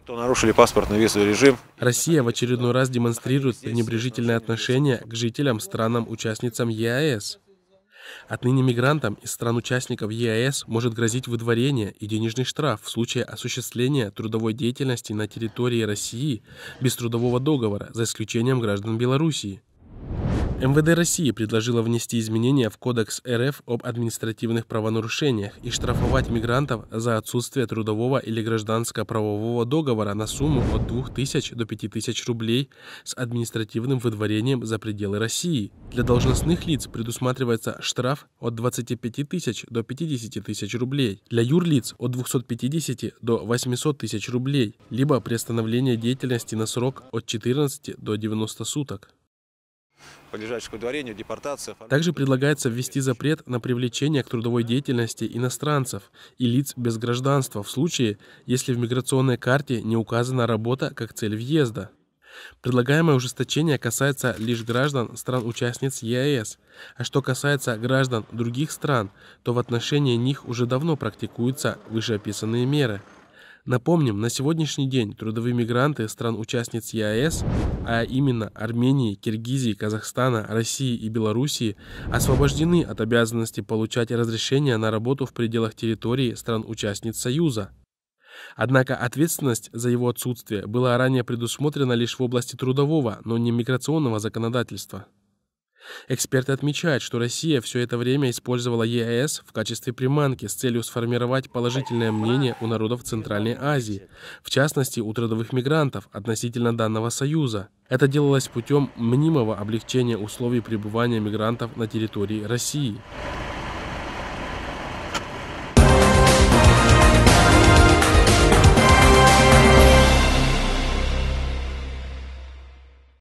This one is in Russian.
кто нарушили паспортный визовый режим. Россия в очередной раз демонстрирует пренебрежительное отношение к жителям странам-участницам ЕАЭС. Отныне мигрантам из стран-участников ЕАЭС может грозить выдворение и денежный штраф в случае осуществления трудовой деятельности на территории России без трудового договора, за исключением граждан Белоруссии. МВД России предложило внести изменения в Кодекс РФ об административных правонарушениях и штрафовать мигрантов за отсутствие трудового или гражданского правового договора на сумму от 2000 до 5000 рублей с административным выдворением за пределы России. Для должностных лиц предусматривается штраф от 25 тысяч до 50 тысяч рублей, для юрлиц от 250 до 800 тысяч рублей, либо приостановление деятельности на срок от 14 до 90 суток подлежащих удворению, депортации. Также предлагается ввести запрет на привлечение к трудовой деятельности иностранцев и лиц без гражданства в случае, если в миграционной карте не указана работа как цель въезда. Предлагаемое ужесточение касается лишь граждан стран-участниц ЕАЭС, а что касается граждан других стран, то в отношении них уже давно практикуются вышеописанные меры – Напомним, на сегодняшний день трудовые мигранты стран-участниц ЕАЭС, а именно Армении, Киргизии, Казахстана, России и Белоруссии, освобождены от обязанности получать разрешение на работу в пределах территории стран-участниц Союза. Однако ответственность за его отсутствие была ранее предусмотрена лишь в области трудового, но не миграционного законодательства. Эксперты отмечают, что Россия все это время использовала ЕАЭС в качестве приманки с целью сформировать положительное мнение у народов Центральной Азии, в частности у трудовых мигрантов, относительно данного союза. Это делалось путем мнимого облегчения условий пребывания мигрантов на территории России.